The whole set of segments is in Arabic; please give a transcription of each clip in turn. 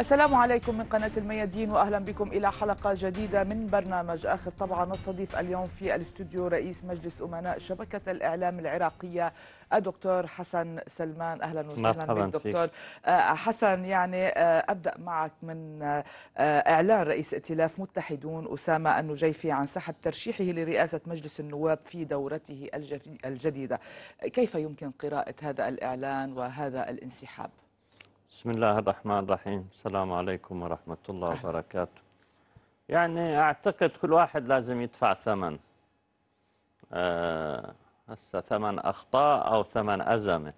السلام عليكم من قناة الميادين وأهلا بكم إلى حلقة جديدة من برنامج آخر طبعا نستضيف اليوم في الاستوديو رئيس مجلس أمناء شبكة الإعلام العراقية الدكتور حسن سلمان أهلا وسهلا بك دكتور آه، حسن يعني آه، أبدأ معك من آه، إعلان رئيس ائتلاف متحدون أسامة النجيفي عن سحب ترشيحه لرئاسة مجلس النواب في دورته الجديدة كيف يمكن قراءة هذا الإعلان وهذا الانسحاب؟ بسم الله الرحمن الرحيم السلام عليكم ورحمة الله وبركاته يعني أعتقد كل واحد لازم يدفع ثمن آه، هسه ثمن أخطاء أو ثمن أزمة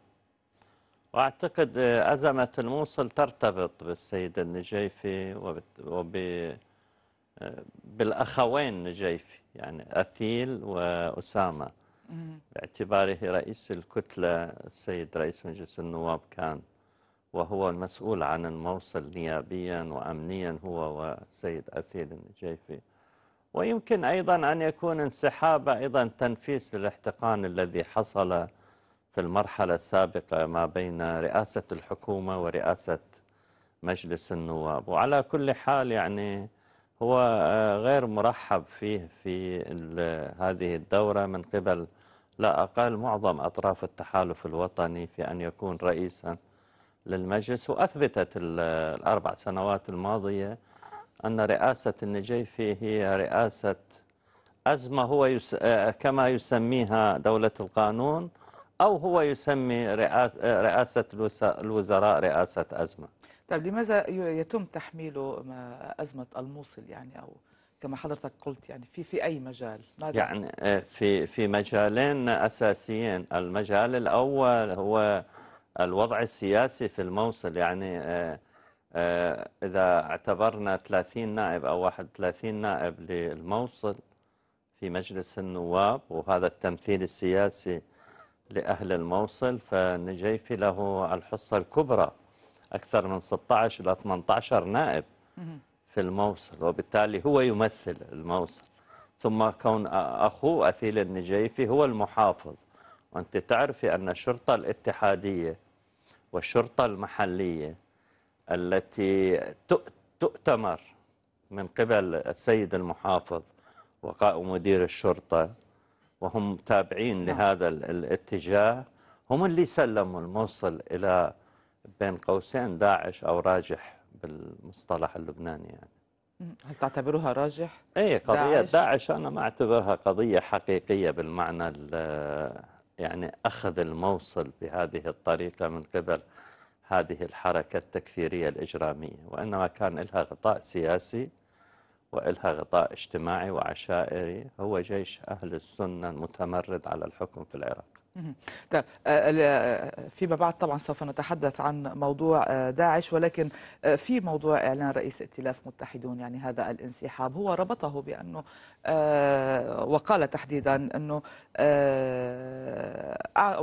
وأعتقد أزمة الموصل ترتبط بالسيد النجيفي وبالأخوين النجيفي يعني أثيل وأسامة باعتباره رئيس الكتلة السيد رئيس مجلس النواب كان وهو المسؤول عن الموصل نيابيا وأمنيا هو وسيد أثيل النجيفي ويمكن أيضا أن يكون انسحاب أيضا تنفيس للاحتقان الذي حصل في المرحلة السابقة ما بين رئاسة الحكومة ورئاسة مجلس النواب وعلى كل حال يعني هو آه، غير مرحب فيه في هذه الدورة من قبل لا أقل معظم أطراف التحالف الوطني في أن يكون رئيساً للمجلس وأثبتت الأربع سنوات الماضية أن رئاسة النجيفي هي رئاسة أزمة هو يس... آه، كما يسميها دولة القانون أو هو يسمي آه، رئاسة الوزراء رئاسة أزمة طيب لماذا يتم تحميله آه، أزمة الموصل يعني أو كما حضرتك قلت يعني في في أي مجال ماذا؟ يعني في في مجالين أساسيين المجال الأول هو الوضع السياسي في الموصل يعني آه، آه، إذا اعتبرنا 30 نائب أو 31 نائب للموصل في مجلس النواب وهذا التمثيل السياسي لأهل الموصل فنجيفي له الحصة الكبرى أكثر من 16 إلى 18 نائب في الموصل وبالتالي هو يمثل الموصل ثم كون أخوه أثيل النجيفي هو المحافظ وأنت تعرفي أن الشرطة الاتحادية والشرطة المحلية التي تؤتمر من قبل السيد المحافظ ومدير الشرطة وهم تابعين نعم. لهذا الاتجاه هم اللي سلموا الموصل إلى بين قوسين داعش أو راجح بالمصطلح اللبناني يعني هل تعتبرها راجح؟ اي قضية داعش. داعش أنا ما أعتبرها قضية حقيقية بالمعنى يعني أخذ الموصل بهذه الطريقة من قبل هذه الحركة التكفيرية الإجرامية وإنما كان لها غطاء سياسي وإلها غطاء اجتماعي وعشائري هو جيش أهل السنة المتمرد على الحكم في العراق طيب آه، آه، فيما بعد طبعا سوف نتحدث عن موضوع آه، داعش ولكن في موضوع اعلان رئيس ائتلاف متحدون يعني هذا الانسحاب هو ربطه بانه وقال تحديدا انه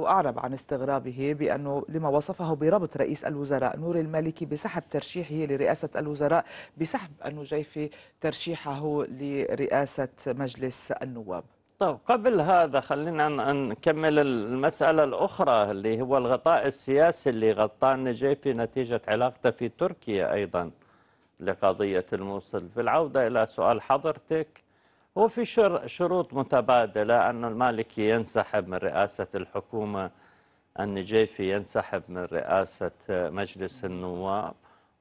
اعرب عن استغرابه بانه لما وصفه بربط رئيس الوزراء نور المالكي بسحب ترشيحه لرئاسه الوزراء بسحب النجيفي ترشيحه لرئاسه مجلس النواب طب قبل هذا خلينا نكمل المسألة الأخرى اللي هو الغطاء السياسي اللي غطاه في نتيجة علاقته في تركيا أيضا لقضية الموصل بالعودة إلى سؤال حضرتك هو في شروط متبادلة أن المالكي ينسحب من رئاسة الحكومة النجيفي ينسحب من رئاسة مجلس النواب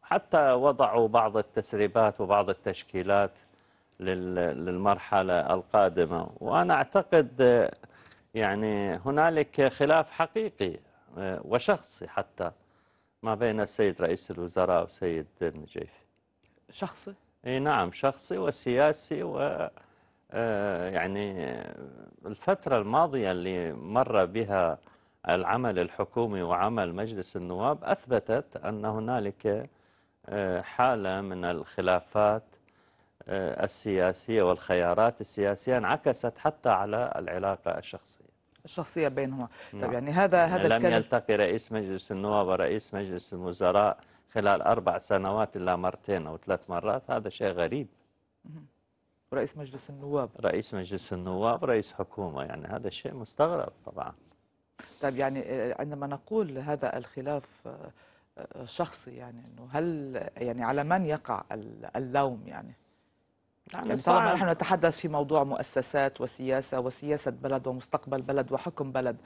حتى وضعوا بعض التسريبات وبعض التشكيلات للمرحلة القادمة وأنا أعتقد يعني هنالك خلاف حقيقي وشخصي حتى ما بين السيد رئيس الوزراء والسيد النجيف شخصي؟ اي نعم شخصي وسياسي و يعني الفترة الماضية اللي مر بها العمل الحكومي وعمل مجلس النواب أثبتت أن هنالك حالة من الخلافات آه، السياسية والخيارات السياسية انعكست حتى على العلاقة الشخصية الشخصية بينهما طيب طب نعم. يعني هذا هذا لم الكلام يلتقي رئيس مجلس النواب ورئيس مجلس الوزراء خلال أربع سنوات إلا مرتين أو ثلاث مرات هذا شيء غريب رئيس مجلس النواب رئيس مجلس النواب رئيس حكومة يعني هذا شيء مستغرب طبعا طيب يعني آه، عندما نقول هذا الخلاف آه، شخصي يعني انه هل يعني على من يقع اللوم يعني يعني, يعني طالما نحن نتحدث في موضوع مؤسسات وسياسة وسياسة بلد ومستقبل بلد وحكم بلد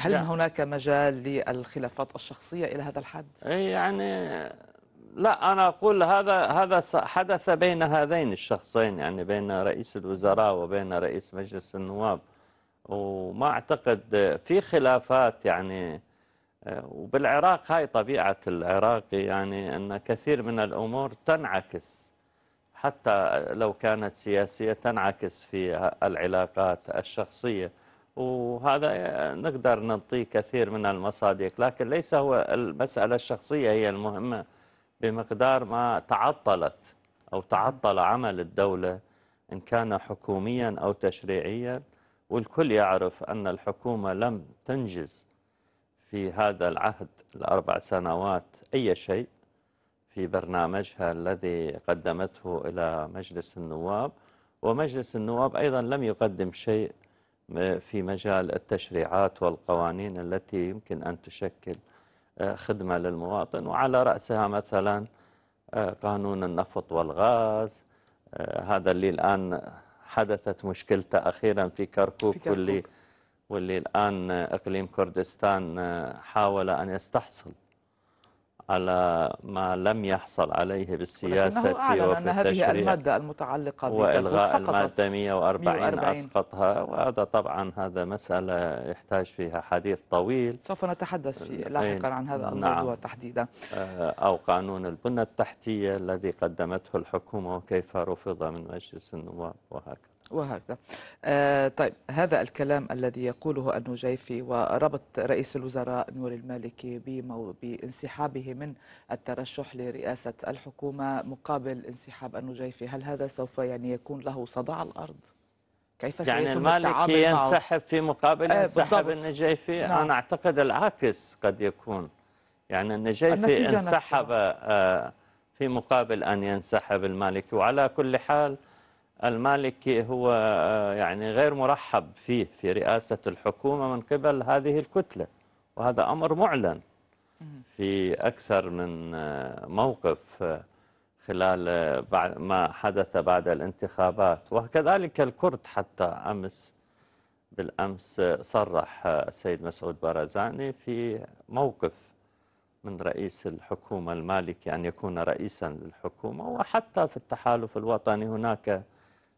هل يعني هناك مجال للخلافات الشخصية إلى هذا الحد؟ إيه، يعني لا أنا أقول هذا هذا حدث بين هذين الشخصين يعني بين رئيس الوزراء وبين رئيس مجلس النواب وما أعتقد في خلافات يعني وبالعراق هاي طبيعة العراقي يعني أن كثير من الأمور تنعكس حتى لو كانت سياسية تنعكس في العلاقات الشخصية وهذا نقدر نعطيه كثير من المصادق لكن ليس هو المسألة الشخصية هي المهمة بمقدار ما تعطلت أو تعطل عمل الدولة إن كان حكوميا أو تشريعيا والكل يعرف أن الحكومة لم تنجز في هذا العهد الأربع سنوات أي شيء في برنامجها الذي قدمته إلى مجلس النواب ومجلس النواب أيضا لم يقدم شيء في مجال التشريعات والقوانين التي يمكن أن تشكل آه، خدمة للمواطن وعلى رأسها مثلا آه، قانون النفط والغاز آه، هذا اللي الآن حدثت مشكلته أخيرا في كركوك, في كركوك. واللي, واللي الآن إقليم كردستان حاول أن يستحصل على ما لم يحصل عليه بالسياسة وفي أن هذه المادة المتعلقة وإلغاء المادة 140, 140 أسقطها وهذا طبعا هذا مسألة يحتاج فيها حديث طويل سوف نتحدث نعم. لاحقا عن هذا الموضوع نعم. تحديدا آه، أو قانون البنى التحتية الذي قدمته الحكومة وكيف رفض من مجلس النواب وهكذا وهكذا آه طيب هذا الكلام الذي يقوله النجيفي وربط رئيس الوزراء نور المالكي بانسحابه من الترشح لرئاسة الحكومة مقابل انسحاب النجيفي هل هذا سوف يعني يكون له صدى على الأرض؟ كيف يعني المالكي ينسحب في مقابل آه النجيفي نعم. أنا أعتقد العكس قد يكون يعني النجيفي انسحب آه في مقابل أن ينسحب المالكي وعلى كل حال المالكي هو آه، يعني غير مرحب فيه في رئاسة الحكومة من قبل هذه الكتلة وهذا أمر معلن في أكثر من آه، موقف آه، خلال ما حدث بعد الانتخابات وكذلك الكرد حتى أمس بالأمس صرح السيد مسعود بارزاني في موقف من رئيس الحكومة المالكي أن يكون رئيسا للحكومة وحتى في التحالف الوطني هناك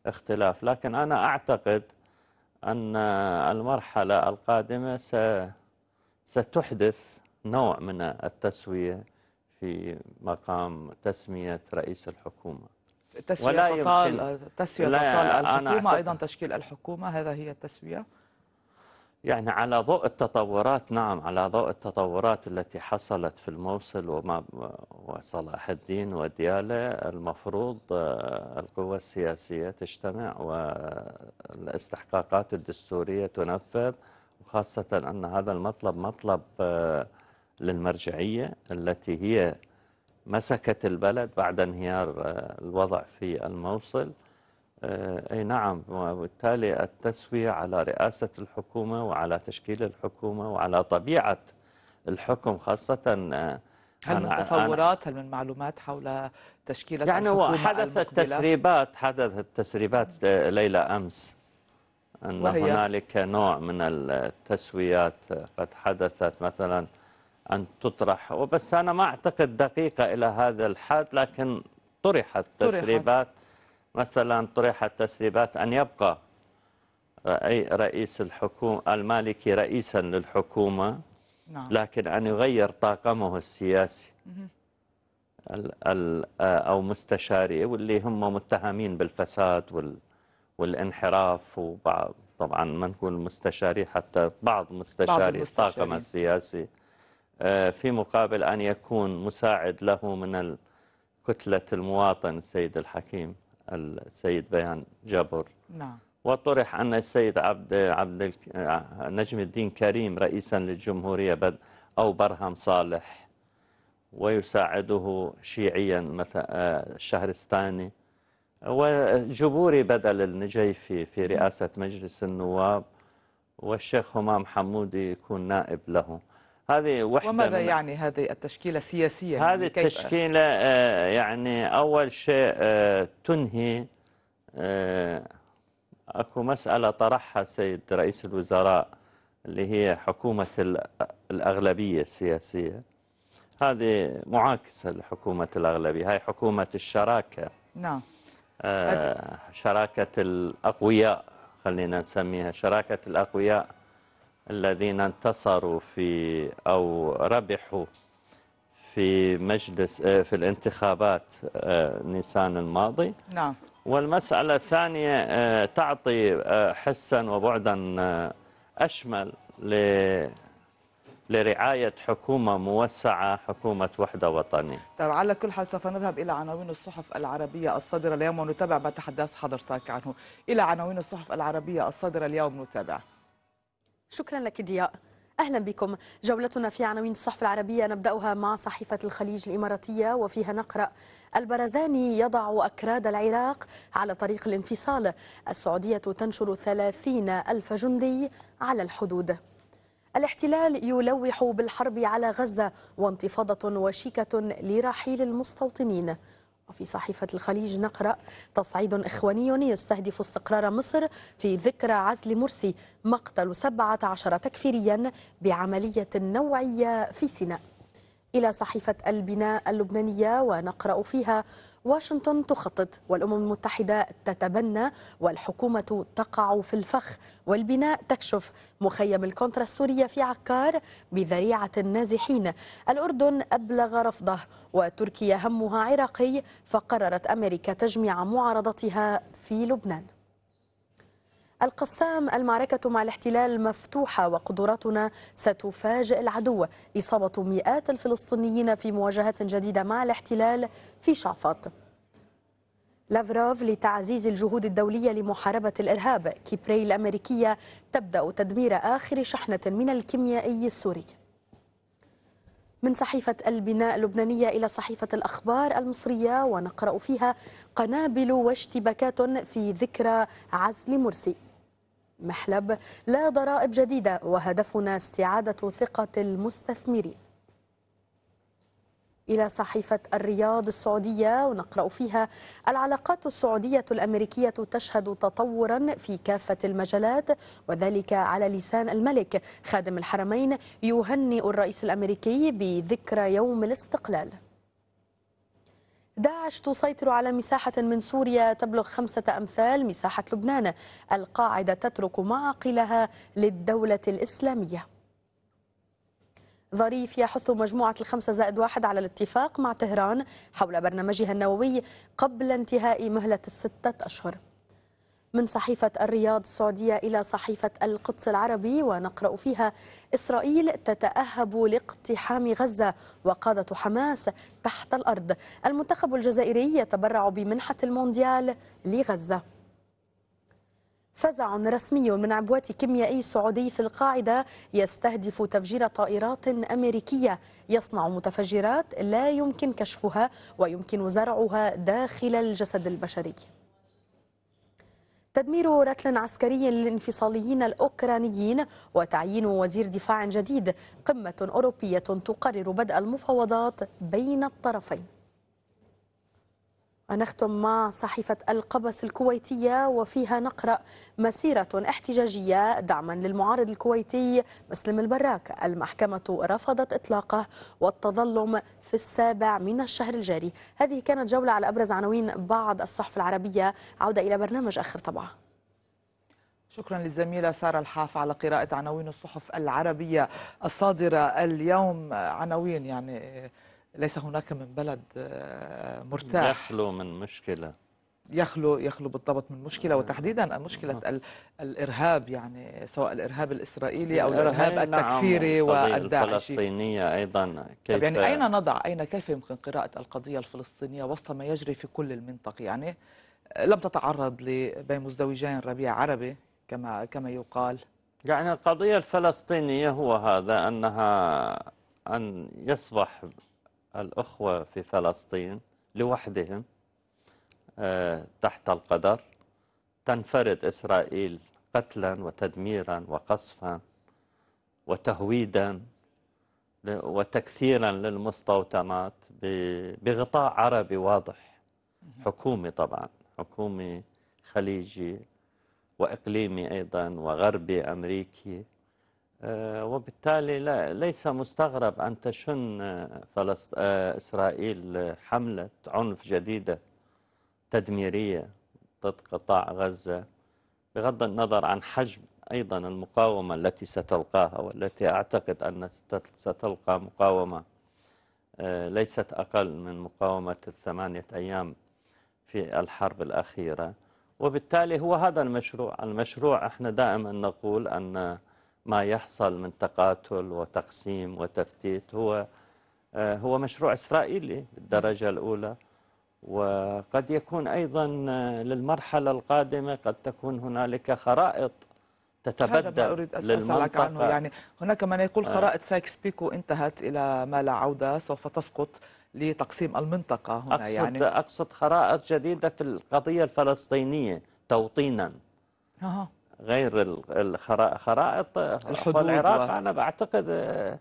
اختلاف لكن أنا أعتقد أن المرحلة القادمة ستحدث نوع من التسوية في مقام تسمية رئيس الحكومة تسوية ولا تطال يمكن تسوية تطال الحكومة أيضا تشكيل الحكومة هذا هي التسوية يعني على ضوء التطورات نعم على ضوء التطورات التي حصلت في الموصل وما وصلاح الدين ودياله المفروض آه، القوى السياسية تجتمع والاستحقاقات الدستورية تنفذ وخاصة أن هذا المطلب مطلب آه، للمرجعية التي هي مسكت البلد بعد انهيار آه، الوضع في الموصل آه، أي نعم وبالتالي التسوية على رئاسة الحكومة وعلى تشكيل الحكومة وعلى طبيعة الحكم خاصة آه، هل من تصورات هل من معلومات حول تشكيلة يعني الحكومة حدثت تسريبات حدثت تسريبات آه، ليلة أمس أن هنالك نوع من التسويات قد حدثت مثلا أن تطرح وبس أنا ما أعتقد دقيقة إلى هذا الحد لكن طرحت تسريبات مثلا طرحت تسريبات أن يبقى آه، رئيس الحكومة المالكي رئيسا للحكومة نعم. لكن أن يغير طاقمه السياسي آه، أو مستشاري واللي هم متهمين بالفساد والانحراف وبعض طبعا ما نقول مستشاري حتى بعض مستشاري الطاقم السياسي آه، في مقابل أن يكون مساعد له من كتلة المواطن السيد الحكيم السيد بيان جابر نعم وطرح أن السيد عبد عبد آه، نجم الدين كريم رئيسا للجمهورية بد أو برهم صالح ويساعده شيعيا مثلا آه، شهرستاني وجبوري بدل النجيفي في رئاسة مجلس النواب والشيخ همام حمودي يكون نائب له هذه وحده وماذا يعني هذه التشكيله السياسيه يعني هذه التشكيله آه، يعني اول شيء آه، تنهي آه، اكو مساله طرحها السيد رئيس الوزراء اللي هي حكومه الاغلبيه السياسيه هذه معاكسه لحكومه الاغلبيه هاي حكومه الشراكه نعم شراكه الاقوياء خلينا نسميها شراكه الاقوياء الذين انتصروا في أو ربحوا في مجلس آه، في الانتخابات آه، نيسان الماضي نعم والمسألة الثانية آه، تعطي حسا وبعدا أشمل لرعاية حكومة موسعة حكومة وحدة وطنية طيب على كل حال سوف نذهب إلى عناوين الصحف العربية الصادرة اليوم ونتابع ما تحدث حضرتك عنه إلى عناوين الصحف العربية الصادرة اليوم نتابع شكرا لك ضياء أهلا بكم جولتنا في عناوين الصحف العربية نبدأها مع صحيفة الخليج الإماراتية وفيها نقرأ البرزاني يضع أكراد العراق على طريق الانفصال السعودية تنشر ثلاثين ألف جندي على الحدود الاحتلال يلوح بالحرب على غزة وانتفاضة وشيكة لرحيل المستوطنين وفي صحيفة الخليج نقرأ تصعيد إخواني يستهدف استقرار مصر في ذكرى عزل مرسي مقتل 17 تكفيريا بعملية نوعية في سيناء إلى صحيفة البناء اللبنانية ونقرأ فيها واشنطن تخطط والأمم المتحدة تتبنى والحكومة تقع في الفخ والبناء تكشف مخيم الكونترا السورية في عكار بذريعة النازحين الأردن أبلغ رفضه وتركيا همها عراقي فقررت أمريكا تجميع معارضتها في لبنان القسام المعركة مع الاحتلال مفتوحة وقدراتنا ستفاجئ العدو إصابة مئات الفلسطينيين في مواجهات جديدة مع الاحتلال في شعفاط لافروف لتعزيز الجهود الدولية لمحاربة الإرهاب كيبري الأمريكية تبدأ تدمير آخر شحنة من الكيميائي السوري من صحيفة البناء اللبنانية إلى صحيفة الأخبار المصرية ونقرأ فيها قنابل واشتباكات في ذكرى عزل مرسي محلب لا ضرائب جديدة وهدفنا استعادة ثقة المستثمرين إلى صحيفة الرياض السعودية ونقرأ فيها العلاقات السعودية الأمريكية تشهد تطورا في كافة المجالات وذلك على لسان الملك خادم الحرمين يهنئ الرئيس الأمريكي بذكرى يوم الاستقلال داعش تسيطر على مساحة من سوريا تبلغ خمسة أمثال مساحة لبنان القاعدة تترك معقلها للدولة الإسلامية ظريف يحث مجموعة الخمسة زائد واحد على الاتفاق مع طهران حول برنامجها النووي قبل انتهاء مهلة الستة أشهر من صحيفة الرياض السعودية إلى صحيفة القدس العربي ونقرأ فيها إسرائيل تتأهب لاقتحام غزة وقادة حماس تحت الأرض المنتخب الجزائري يتبرع بمنحة المونديال لغزة فزع رسمي من عبوات كيميائي سعودي في القاعدة يستهدف تفجير طائرات أمريكية يصنع متفجرات لا يمكن كشفها ويمكن زرعها داخل الجسد البشري تدمير رتل عسكري للانفصاليين الأوكرانيين وتعيين وزير دفاع جديد قمة أوروبية تقرر بدء المفاوضات بين الطرفين ونختم مع صحيفة القبس الكويتية وفيها نقرأ مسيرة احتجاجية دعما للمعارض الكويتي مسلم البراك المحكمة رفضت إطلاقه والتظلم في السابع من الشهر الجاري هذه كانت جولة على أبرز عناوين بعض الصحف العربية عودة إلى برنامج آخر طبعه شكرا للزميلة سارة الحاف على قراءة عناوين الصحف العربية الصادرة اليوم عناوين يعني ليس هناك من بلد آه، مرتاح يخلو من مشكلة يخلو يخلو بالضبط من مشكله وتحديدا مشكله نعم. الارهاب يعني سواء الارهاب الاسرائيلي او الارهاب نعم، التكفيري والداعشي الفلسطينيه ايضا طيب، كيف يعني اين نضع اين كيف يمكن قراءه القضيه الفلسطينيه وسط ما يجري في كل المنطقه يعني آه، لم تتعرض بين مزدوجين ربيع عربي كما كما يقال يعني القضيه الفلسطينيه هو هذا انها ان يصبح الأخوة في فلسطين لوحدهم آه، تحت القدر تنفرد إسرائيل قتلا وتدميرا وقصفا وتهويدا وتكثيرا للمستوطنات بغطاء عربي واضح حكومي طبعا حكومي خليجي وإقليمي أيضا وغربي أمريكي آه، وبالتالي لا ليس مستغرب أن تشن آه، فلسط... آه، إسرائيل حملة عنف جديدة تدميرية ضد قطاع غزة بغض النظر عن حجم أيضا المقاومة التي ستلقاها والتي أعتقد أن ستلقى مقاومة ليست أقل من مقاومة الثمانية أيام في الحرب الأخيرة وبالتالي هو هذا المشروع المشروع احنا دائما نقول أن ما يحصل من تقاتل وتقسيم وتفتيت هو آه، هو مشروع إسرائيلي بالدرجة الأولى وقد يكون أيضا آه، للمرحلة القادمة قد تكون هنالك خرائط تتبدل هذا ما أريد أسألك عنه يعني هناك من يقول آه. خرائط سايكس بيكو انتهت إلى ما لا عودة سوف تسقط لتقسيم المنطقة هنا أقصد يعني أقصد خرائط جديدة في القضية الفلسطينية توطينا أه. غير الخرائط الحدود العراق و... أنا بعتقد آه،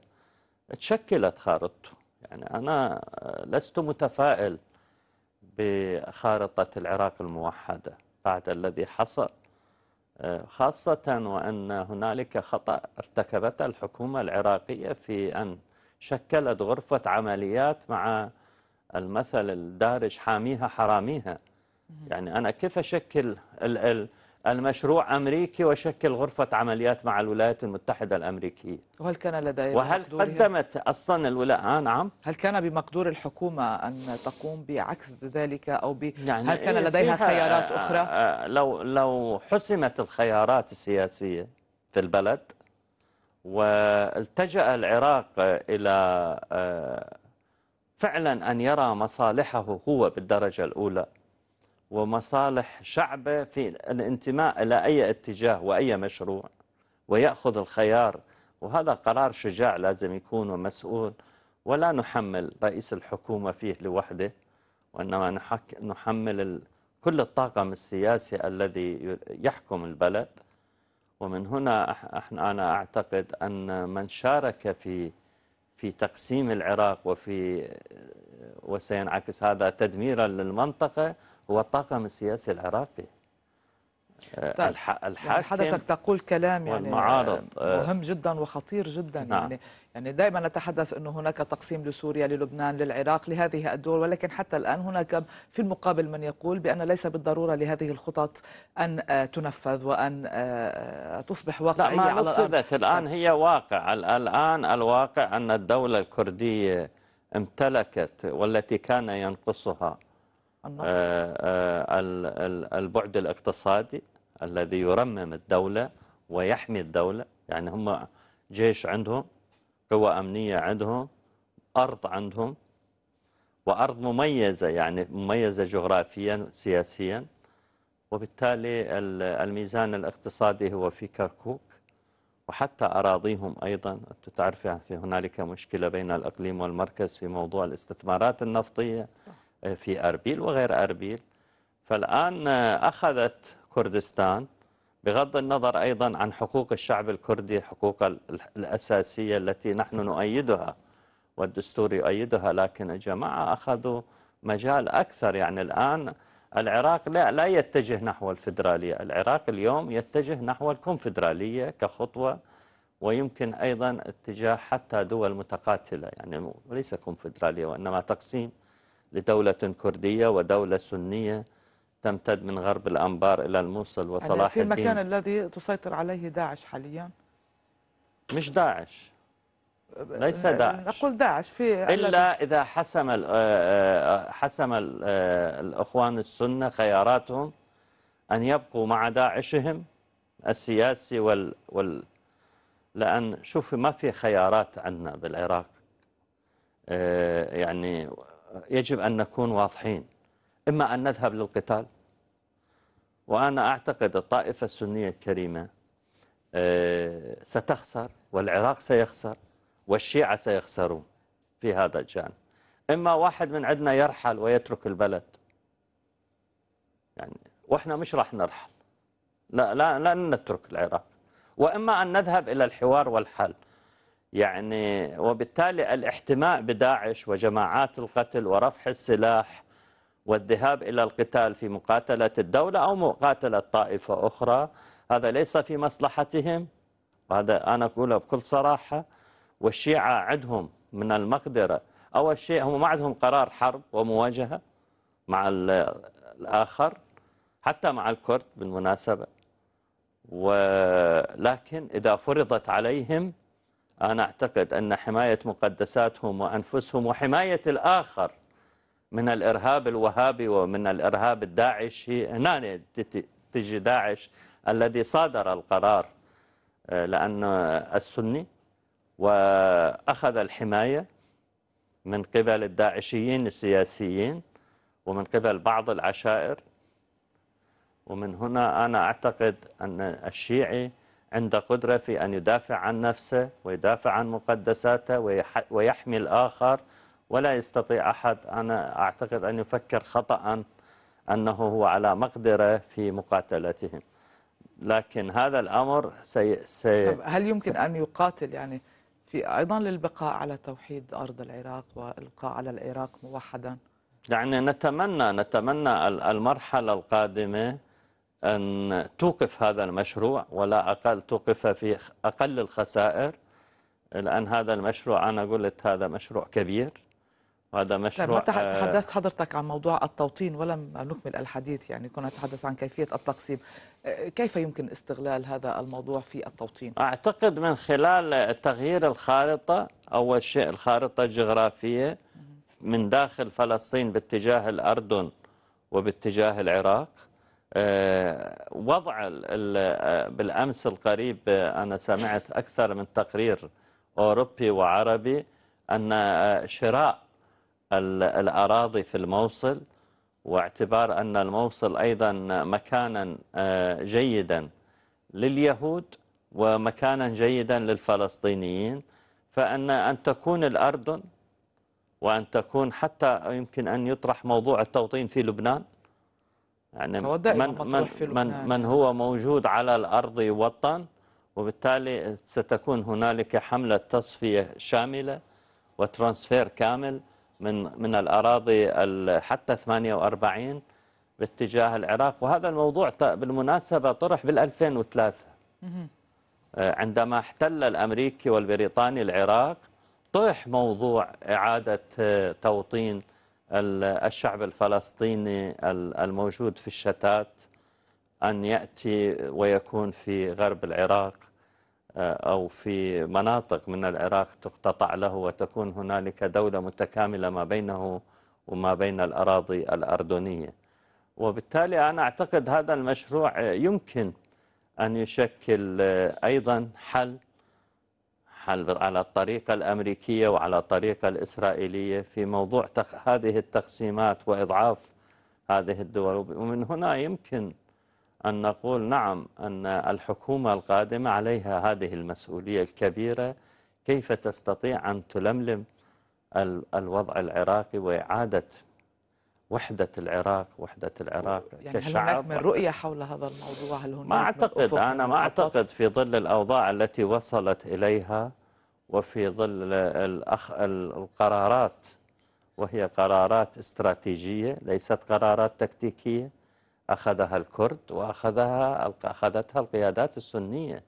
تشكلت خارطته يعني أنا آه، لست متفائل بخارطة العراق الموحدة بعد الذي حصل آه، خاصة وأن هنالك خطأ ارتكبته الحكومة العراقية في أن شكلت غرفة عمليات مع المثل الدارج حاميها حراميها يعني أنا كيف أشكل ال ال المشروع أمريكي وشكل غرفة عمليات مع الولايات المتحدة الأمريكية وهل كان لديها وهل قدمت أصلا الولاء آه، نعم هل كان بمقدور الحكومة أن تقوم بعكس ذلك أو ب... يعني هل كان لديها خيارات آه، أخرى آه، لو, لو حسمت الخيارات السياسية في البلد والتجأ العراق إلى فعلا أن يرى مصالحه هو بالدرجة الأولى ومصالح شعبه في الانتماء إلى أي اتجاه وأي مشروع ويأخذ الخيار وهذا قرار شجاع لازم يكون ومسؤول ولا نحمل رئيس الحكومة فيه لوحده وإنما نحمل كل الطاقم السياسي الذي يحكم البلد ومن هنا احنا انا اعتقد ان من شارك في في تقسيم العراق وفي وسينعكس هذا تدميرا للمنطقة هو الطاقم السياسي العراقي طيب. الحاكم يعني حضرتك تقول كلام يعني والمعارض آه، مهم جدا وخطير جدا نعم. يعني يعني دائما نتحدث انه هناك تقسيم لسوريا للبنان للعراق لهذه الدول ولكن حتى الان هناك في المقابل من يقول بان ليس بالضروره لهذه الخطط ان آه، تنفذ وان آه، تصبح واقعيه لا ما على الارض الان هي واقع الان الواقع ان الدوله الكرديه امتلكت والتي كان ينقصها آه، آه، البعد الاقتصادي الذي يرمم الدولة ويحمي الدولة يعني هم جيش عندهم قوة أمنية عندهم أرض عندهم وأرض مميزة يعني مميزة جغرافيا سياسيا وبالتالي الميزان الاقتصادي هو في كركوك وحتى أراضيهم أيضا تعرف يعني في هنالك مشكلة بين الأقليم والمركز في موضوع الاستثمارات النفطية آه، في أربيل وغير أربيل فالآن آه، أخذت كردستان بغض النظر أيضا عن حقوق الشعب الكردي حقوق الأساسية التي نحن نؤيدها والدستور يؤيدها لكن الجماعة أخذوا مجال أكثر يعني الآن العراق لا لا يتجه نحو الفدرالية العراق اليوم يتجه نحو الكونفدرالية كخطوة ويمكن أيضا اتجاه حتى دول متقاتلة يعني ليس كونفدرالية وإنما تقسيم لدولة كردية ودولة سنية تمتد من غرب الأنبار إلى الموصل وصلاح الدين في المكان الذي تسيطر عليه داعش حاليا مش داعش ليس داعش نقول داعش في إلا إذا حسم آه، آه، آه، حسم الأخوان السنة خياراتهم أن يبقوا مع داعشهم السياسي وال, وال لأن شوفي ما في خيارات عندنا بالعراق يعني يجب أن نكون واضحين إما أن نذهب للقتال وأنا أعتقد الطائفة السنية الكريمة ستخسر والعراق سيخسر والشيعة سيخسرون في هذا الجانب إما واحد من عندنا يرحل ويترك البلد يعني وإحنا مش راح نرحل لا لا لن نترك العراق وإما أن نذهب إلى الحوار والحل يعني وبالتالي الاحتماء بداعش وجماعات القتل ورفع السلاح والذهاب إلى القتال في مقاتلة الدولة أو مقاتلة طائفة أخرى هذا ليس في مصلحتهم وهذا أنا أقوله بكل صراحة والشيعة عندهم من المقدرة أول شيء هم ما عندهم قرار حرب ومواجهة مع الآخر حتى مع الكرد بالمناسبة ولكن إذا فرضت عليهم أنا أعتقد أن حماية مقدساتهم وأنفسهم وحماية الآخر من الإرهاب الوهابي ومن الإرهاب الداعشي هنا تجي داعش الذي صادر القرار آه، لأن السني وأخذ الحماية من قبل الداعشيين السياسيين ومن قبل بعض العشائر ومن هنا أنا أعتقد أن الشيعي عند قدرة في أن يدافع عن نفسه ويدافع عن مقدساته ويحمي الآخر ولا يستطيع أحد أنا أعتقد أن يفكر خطأ أنه هو على مقدرة في مقاتلتهم لكن هذا الأمر سي... سي... هل يمكن سي... أن يقاتل يعني في أيضا للبقاء على توحيد أرض العراق وإلقاء على العراق موحدا يعني نتمنى نتمنى المرحلة القادمة أن توقف هذا المشروع ولا أقل توقف في أقل الخسائر لأن هذا المشروع أنا قلت هذا مشروع كبير وهذا طيب، مشروع ما آه، تحدثت حضرتك عن موضوع التوطين ولم نكمل الحديث يعني كنا نتحدث عن كيفية التقسيم آه، كيف يمكن استغلال هذا الموضوع في التوطين؟ أعتقد من خلال تغيير الخارطة أول شيء الخارطة الجغرافية من داخل فلسطين باتجاه الأردن وباتجاه العراق آه، وضع بالأمس القريب أنا سمعت أكثر من تقرير أوروبي وعربي أن شراء الأراضي في الموصل واعتبار أن الموصل أيضا مكانا آه، جيدا لليهود ومكانا جيدا للفلسطينيين فأن أن تكون الأردن وأن تكون حتى يمكن أن يطرح موضوع التوطين في لبنان يعني من, من, في لبنان. من, هو موجود على الأرض وطن وبالتالي ستكون هنالك حملة تصفية شاملة وترانسفير كامل من من الأراضي حتى 48 باتجاه العراق وهذا الموضوع بالمناسبة طرح بال2003 آه، عندما احتل الأمريكي والبريطاني العراق طرح موضوع إعادة آه، توطين الشعب الفلسطيني الموجود في الشتات أن يأتي ويكون في غرب العراق آه، أو في مناطق من العراق تقتطع له وتكون هنالك دولة متكاملة ما بينه وما بين الأراضي الأردنية وبالتالي أنا أعتقد هذا المشروع يمكن أن يشكل آه، أيضا حل حل على الطريقة الأمريكية وعلى الطريقة الإسرائيلية في موضوع هذه التقسيمات وإضعاف هذه الدول ومن هنا يمكن أن نقول نعم أن الحكومة القادمة عليها هذه المسؤولية الكبيرة كيف تستطيع أن تلملم الوضع العراقي وإعادة وحدة العراق وحدة العراق يعني كشعب هل هناك من رؤية حول هذا الموضوع هل هناك ما أعتقد أنا ما أعتقد في ظل الأوضاع التي وصلت إليها وفي ظل الأخ القرارات وهي قرارات استراتيجية ليست قرارات تكتيكية أخذها الكرد وأخذها أخذتها القيادات السنية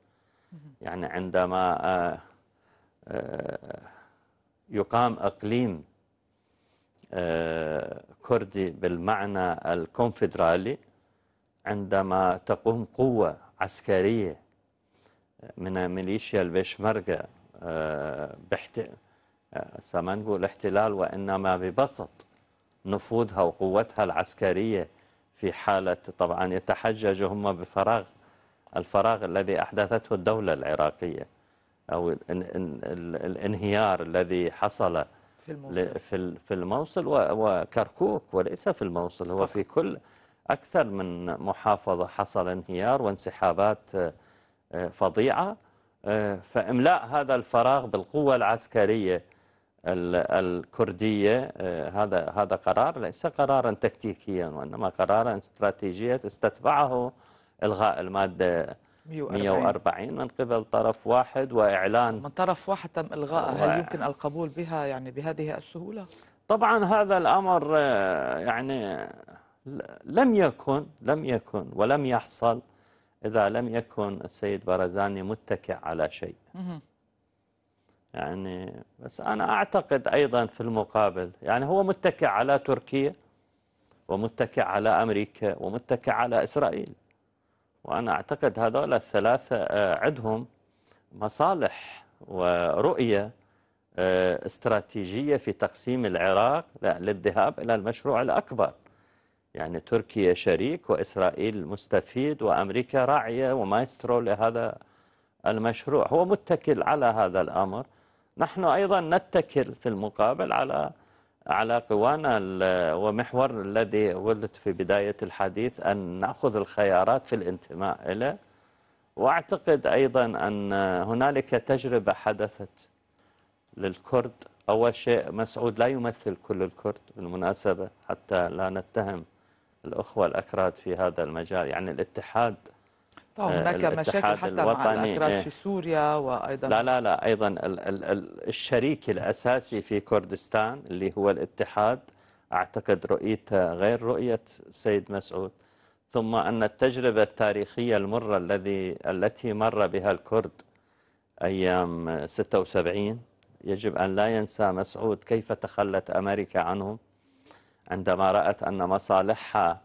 يعني عندما آه، آه، يقام إقليم آه، كردي بالمعنى الكونفدرالي عندما تقوم قوة عسكرية من ميليشيا البشمركة ما نقول احتلال وإنما ببسط نفوذها وقوتها العسكرية في حالة طبعا يتحجج هم بفراغ الفراغ الذي أحدثته الدولة العراقية أو الانهيار الذي حصل في الموصل, في الموصل وكركوك وليس في الموصل هو في كل أكثر من محافظة حصل انهيار وانسحابات آه، فظيعة آه، فإملاء هذا الفراغ بالقوة العسكرية الكردية آه، هذا هذا قرار ليس قرارا تكتيكيا وإنما قرارا استراتيجية استتبعه إلغاء المادة 140 من قبل طرف واحد وإعلان من طرف واحد تم إلغاءها هل يمكن القبول بها يعني بهذه السهولة؟ طبعا هذا الأمر آه، يعني لم يكن لم يكن ولم يحصل إذا لم يكن السيد بارزاني متكئ على شيء يعني بس أنا أعتقد أيضا في المقابل يعني هو متكئ على تركيا ومتكئ على أمريكا ومتكئ على إسرائيل وأنا أعتقد هذول الثلاثة آه، عندهم مصالح ورؤية آه، استراتيجية في تقسيم العراق للذهاب إلى المشروع الأكبر يعني تركيا شريك وإسرائيل مستفيد وأمريكا راعية ومايسترو لهذا المشروع هو متكل على هذا الأمر نحن أيضا نتكل في المقابل على على قوانا ومحور الذي ولدت في بداية الحديث أن نأخذ الخيارات في الانتماء له وأعتقد أيضا أن هنالك تجربة حدثت للكرد أول شيء مسعود لا يمثل كل الكرد بالمناسبة حتى لا نتهم الأخوة الأكراد في هذا المجال يعني الاتحاد هناك آه، مشاكل حتى الوطني. مع الأكراد إيه. في سوريا وأيضا لا لا لا أيضا ال ال الشريك الأساسي في كردستان اللي هو الاتحاد أعتقد رؤيته غير رؤية سيد مسعود ثم أن التجربة التاريخية المرة الذي التي مر بها الكرد أيام 76 يجب أن لا ينسى مسعود كيف تخلت أمريكا عنهم عندما رأت أن مصالحها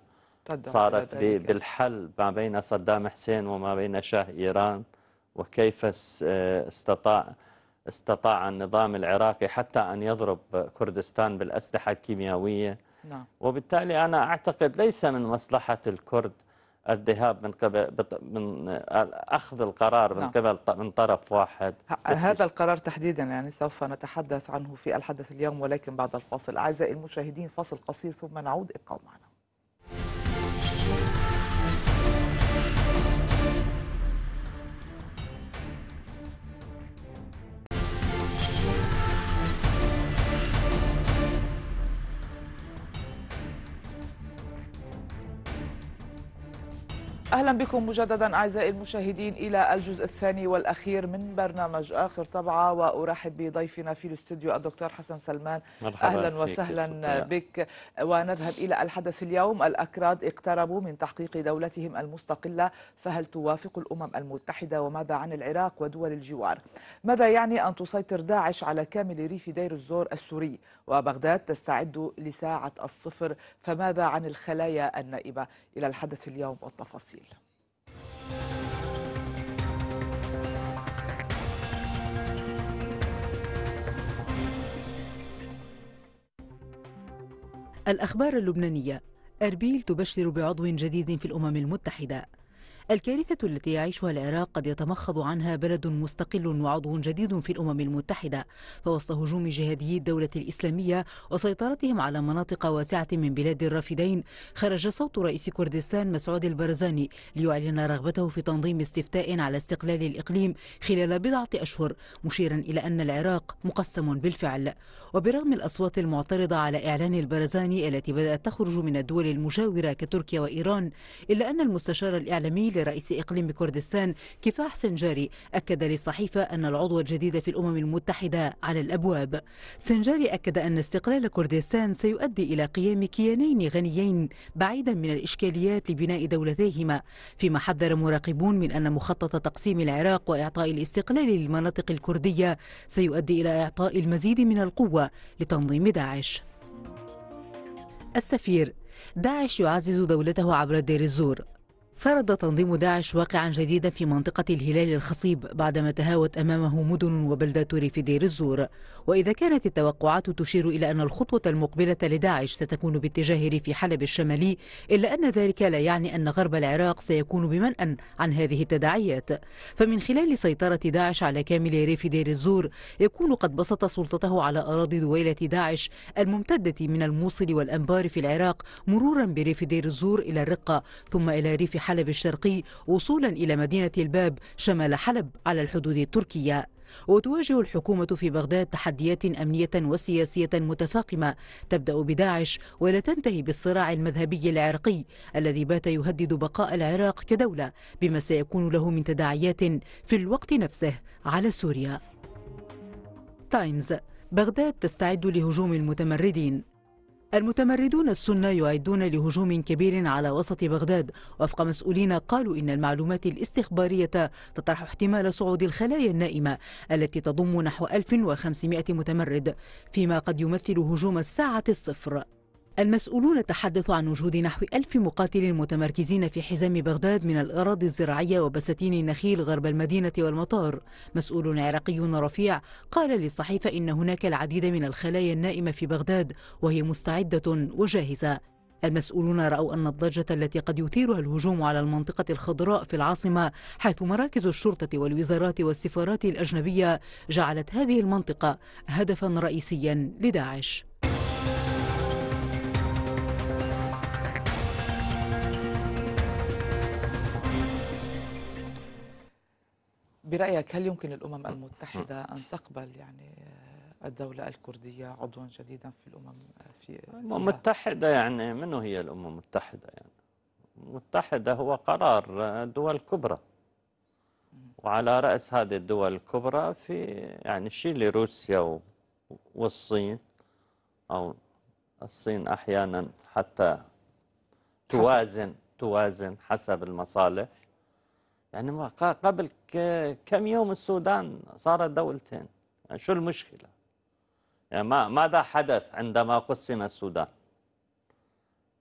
صارت بالحل ما بين صدام حسين وما بين شاه إيران وكيف آه، استطاع استطاع النظام العراقي حتى أن يضرب كردستان بالأسلحة الكيميائية نعم. وبالتالي أنا أعتقد ليس من مصلحة الكرد الذهاب من قبل من آه، اخذ القرار من نعم. قبل من طرف واحد هذا القرار تحديدا يعني سوف نتحدث عنه في الحدث اليوم ولكن بعد الفاصل اعزائي المشاهدين فاصل قصير ثم نعود ابقوا معنا أهلا بكم مجددا أعزائي المشاهدين إلى الجزء الثاني والأخير من برنامج آخر طبعة وأرحب بضيفنا في الاستوديو الدكتور حسن سلمان أهلا وسهلا بك ونذهب إلى الحدث اليوم الأكراد اقتربوا من تحقيق دولتهم المستقلة فهل توافق الأمم المتحدة وماذا عن العراق ودول الجوار ماذا يعني أن تسيطر داعش على كامل ريف دير الزور السوري وبغداد تستعد لساعة الصفر فماذا عن الخلايا النائبة إلى الحدث اليوم والتفاصيل الأخبار اللبنانية أربيل تبشر بعضو جديد في الأمم المتحدة الكارثة التي يعيشها العراق قد يتمخض عنها بلد مستقل وعضو جديد في الأمم المتحدة فوسط هجوم جهاديي الدولة الإسلامية وسيطرتهم على مناطق واسعة من بلاد الرافدين خرج صوت رئيس كردستان مسعود البرزاني ليعلن رغبته في تنظيم استفتاء على استقلال الإقليم خلال بضعة أشهر مشيرا إلى أن العراق مقسم بالفعل وبرغم الأصوات المعترضة على إعلان البرزاني التي بدأت تخرج من الدول المجاورة كتركيا وإيران إلا أن المستشار الإعلامي لرئيس إقليم كردستان كفاح سنجاري أكد للصحيفة أن العضو الجديد في الأمم المتحدة على الأبواب سنجاري أكد أن استقلال كردستان سيؤدي إلى قيام كيانين غنيين بعيدا من الإشكاليات لبناء دولتيهما فيما حذر مراقبون من أن مخطط تقسيم العراق وإعطاء الاستقلال للمناطق الكردية سيؤدي إلى إعطاء المزيد من القوة لتنظيم داعش السفير داعش يعزز دولته عبر دير الزور فرض تنظيم داعش واقعا جديدا في منطقة الهلال الخصيب بعدما تهاوت أمامه مدن وبلدات ريف دير الزور وإذا كانت التوقعات تشير إلى أن الخطوة المقبلة لداعش ستكون باتجاه ريف حلب الشمالي إلا أن ذلك لا يعني أن غرب العراق سيكون بمنأى عن هذه التداعيات فمن خلال سيطرة داعش على كامل ريف دير الزور يكون قد بسط سلطته على أراضي دويلة داعش الممتدة من الموصل والأنبار في العراق مرورا بريف دير الزور إلى الرقة ثم إلى ريف حلب الشرقي وصولا إلى مدينة الباب شمال حلب على الحدود التركية وتواجه الحكومة في بغداد تحديات أمنية وسياسية متفاقمة تبدأ بداعش ولا تنتهي بالصراع المذهبي العرقي الذي بات يهدد بقاء العراق كدولة بما سيكون له من تداعيات في الوقت نفسه على سوريا تايمز بغداد تستعد لهجوم المتمردين المتمردون السنة يعدون لهجوم كبير على وسط بغداد وفق مسؤولين قالوا إن المعلومات الاستخبارية تطرح احتمال صعود الخلايا النائمة التي تضم نحو 1500 متمرد فيما قد يمثل هجوم الساعة الصفر المسؤولون تحدثوا عن وجود نحو ألف مقاتل متمركزين في حزام بغداد من الأراضي الزراعية وبساتين النخيل غرب المدينة والمطار مسؤول عراقي رفيع قال للصحيفة إن هناك العديد من الخلايا النائمة في بغداد وهي مستعدة وجاهزة المسؤولون رأوا أن الضجة التي قد يثيرها الهجوم على المنطقة الخضراء في العاصمة حيث مراكز الشرطة والوزارات والسفارات الأجنبية جعلت هذه المنطقة هدفا رئيسيا لداعش برأيك هل يمكن للأمم المتحدة أن تقبل يعني آه، الدولة الكردية عضوا جديدا في الأمم آه، في الأمم المتحدة يعني منو هي الأمم المتحدة يعني المتحدة هو قرار آه، دول كبرى وعلى رأس هذه الدول الكبرى في يعني شيل روسيا والصين أو الصين أحيانا حتى توازن توازن حسب المصالح يعني قبل كم يوم السودان صارت دولتين يعني شو المشكلة يعني ما ماذا حدث عندما قسم السودان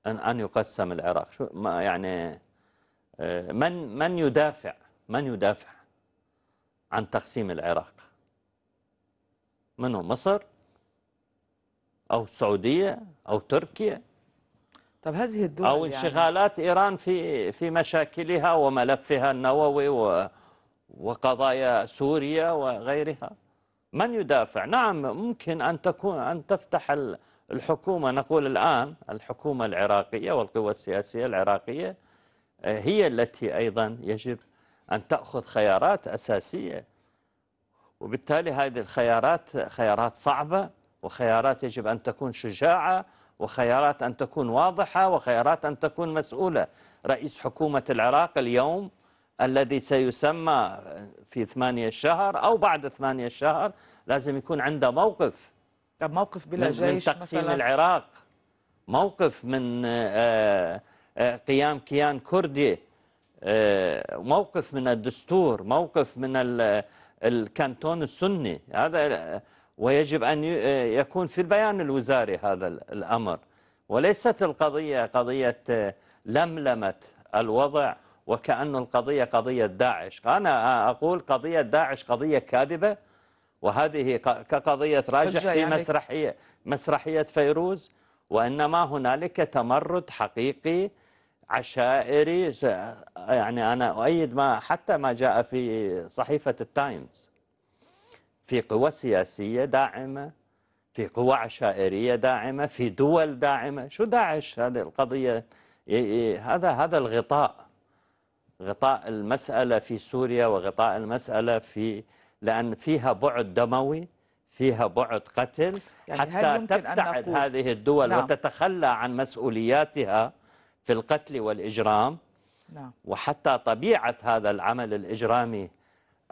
أن أن يقسم العراق شو ما يعني آه، من من يدافع من يدافع عن تقسيم العراق منه مصر أو السعودية أو تركيا طب هذه الدول أو يعني انشغالات يعني... إيران في في مشاكلها وملفها النووي و وقضايا سوريا وغيرها من يدافع نعم ممكن أن تكون أن تفتح الحكومة نقول الآن الحكومة العراقية والقوى السياسية العراقية آه، هي التي أيضا يجب أن تأخذ خيارات أساسية وبالتالي هذه الخيارات خيارات صعبة وخيارات يجب أن تكون شجاعة وخيارات أن تكون واضحة وخيارات أن تكون مسؤولة رئيس حكومة العراق اليوم الذي سيسمى في ثمانية شهر أو بعد ثمانية شهر لازم يكون عنده موقف طب موقف بلا من جيش من تقسيم مثلا. العراق موقف من آه، آه، آه، قيام كيان كردي موقف من الدستور موقف من الكانتون السني هذا ويجب أن آه، يكون في البيان الوزاري هذا الأمر وليست القضية قضية آه، لملمة الوضع وكأن القضية قضية داعش أنا أقول قضية داعش قضية كاذبة وهذه كقضية راجح في يعني؟ مسرحية مسرحية فيروز وإنما هنالك تمرد حقيقي عشائري يعني أنا أؤيد ما حتى ما جاء في صحيفة التايمز في قوى سياسية داعمة في قوى عشائرية داعمة في دول داعمة شو داعش هذه القضية إيه، إيه، هذا هذا الغطاء غطاء المسألة في سوريا وغطاء المسألة في لأن فيها بعد دموي فيها بعد قتل يعني حتى تبتعد هذه الدول نعم. وتتخلى عن مسؤولياتها في القتل والإجرام نعم. وحتى طبيعة هذا العمل الإجرامي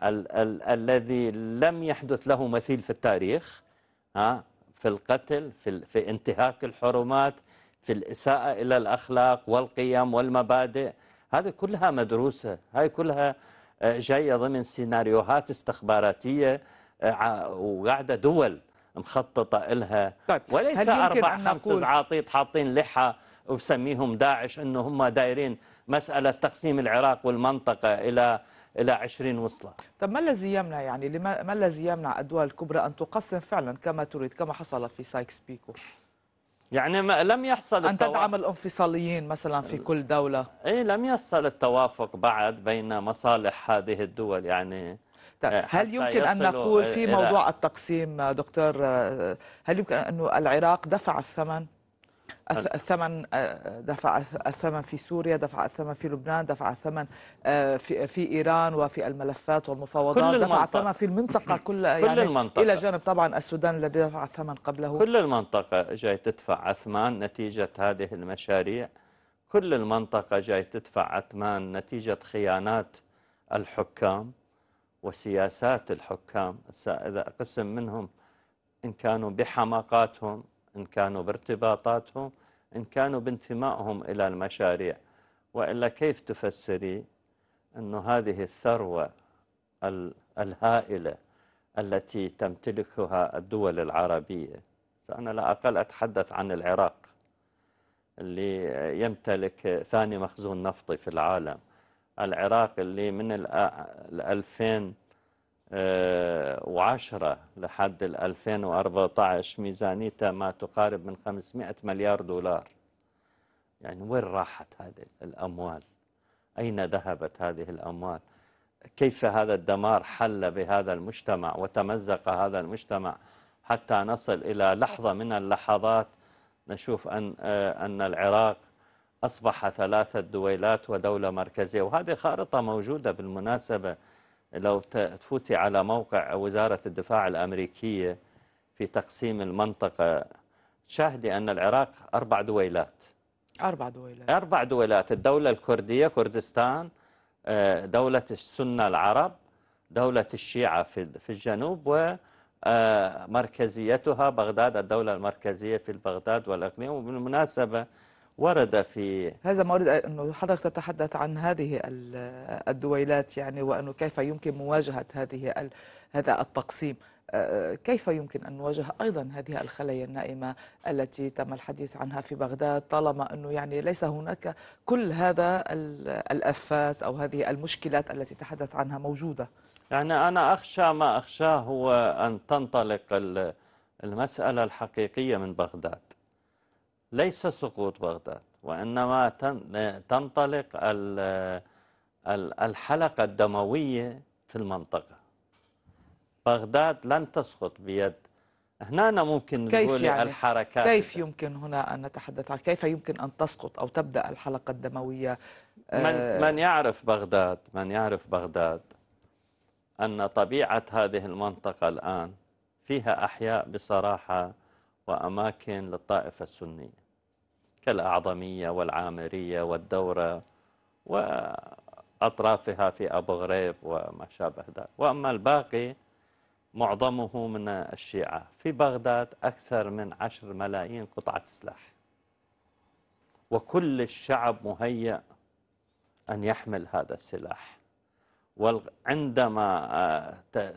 ال ال الذي لم يحدث له مثيل في التاريخ ها في القتل في, في انتهاك الحرمات في الإساءة إلى الأخلاق والقيم والمبادئ هذه كلها مدروسة هاي كلها آه، جاية ضمن سيناريوهات استخباراتية آه، وقاعدة دول مخططة إلها طيب. وليس أربع خمسة عاطيط حاطين لحى وبسميهم داعش أنه هم دايرين مسألة تقسيم العراق والمنطقة إلى إلى 20 وصلة طب ما الذي يمنع يعني ما الذي يمنع الدول الكبرى أن تقسم فعلا كما تريد كما حصل في سايكس بيكو يعني ما لم يحصل أن تدعم الانفصاليين مثلا في كل دولة إيه لم يحصل التوافق بعد بين مصالح هذه الدول يعني طيب، آه، آه، هل يمكن أن نقول في موضوع التقسيم دكتور هل يمكن انه العراق دفع الثمن الثمن آه، دفع الثمن في سوريا دفع الثمن في لبنان دفع الثمن آه، في, في إيران وفي الملفات والمفاوضات دفع الثمن في المنطقة كل, يعني كل المنطقة. إلى جانب طبعا السودان الذي دفع الثمن قبله كل المنطقة جاي تدفع أثمان نتيجة هذه المشاريع كل المنطقة جاي تدفع أثمان نتيجة خيانات الحكام وسياسات الحكام إذا قسم منهم إن كانوا بحماقاتهم إن كانوا بارتباطاتهم إن كانوا بانتمائهم إلى المشاريع وإلا كيف تفسري أن هذه الثروة الهائلة التي تمتلكها الدول العربية فأنا لا أقل أتحدث عن العراق اللي يمتلك ثاني مخزون نفطي في العالم العراق اللي من الألفين 2000 آه، وعشرة لحد 2014 ميزانيتها ما تقارب من 500 مليار دولار يعني وين راحت هذه الأموال أين ذهبت هذه الأموال كيف هذا الدمار حل بهذا المجتمع وتمزق هذا المجتمع حتى نصل إلى لحظة من اللحظات نشوف أن, آه، أن العراق أصبح ثلاثة دويلات ودولة مركزية وهذه خارطة موجودة بالمناسبة لو تفوتي على موقع وزارة الدفاع الأمريكية في تقسيم المنطقة تشاهدي أن العراق أربع دويلات أربع دويلات أربع دويلات الدولة الكردية كردستان آه، دولة السنة العرب دولة الشيعة في الجنوب و آه، مركزيتها بغداد الدولة المركزية في بغداد والإقليم وبالمناسبة ورد في هذا ما أريد أنه حضرتك تتحدث عن هذه الدويلات يعني وأنه كيف يمكن مواجهة هذه هذا التقسيم أه، كيف يمكن أن نواجه أيضا هذه الخلايا النائمة التي تم الحديث عنها في بغداد طالما أنه يعني ليس هناك كل هذا الأفات أو هذه المشكلات التي تحدث عنها موجودة يعني أنا أخشى ما أخشاه هو أن تنطلق المسألة الحقيقية من بغداد ليس سقوط بغداد وإنما تنطلق الحلقة الدموية في المنطقة بغداد لن تسقط بيد هنا ممكن كيف نقول يعني الحركات كيف يمكن هنا أن نتحدث عن كيف يمكن أن تسقط أو تبدأ الحلقة الدموية من, آه، من يعرف بغداد من يعرف بغداد أن طبيعة هذه المنطقة الآن فيها أحياء بصراحة وأماكن للطائفة السنية كالأعظمية والعامرية والدورة وأطرافها في أبو غريب وما شابه ذلك وأما الباقي معظمه من الشيعة في بغداد أكثر من عشر ملايين قطعة سلاح وكل الشعب مهيأ أن يحمل هذا السلاح وعندما آه،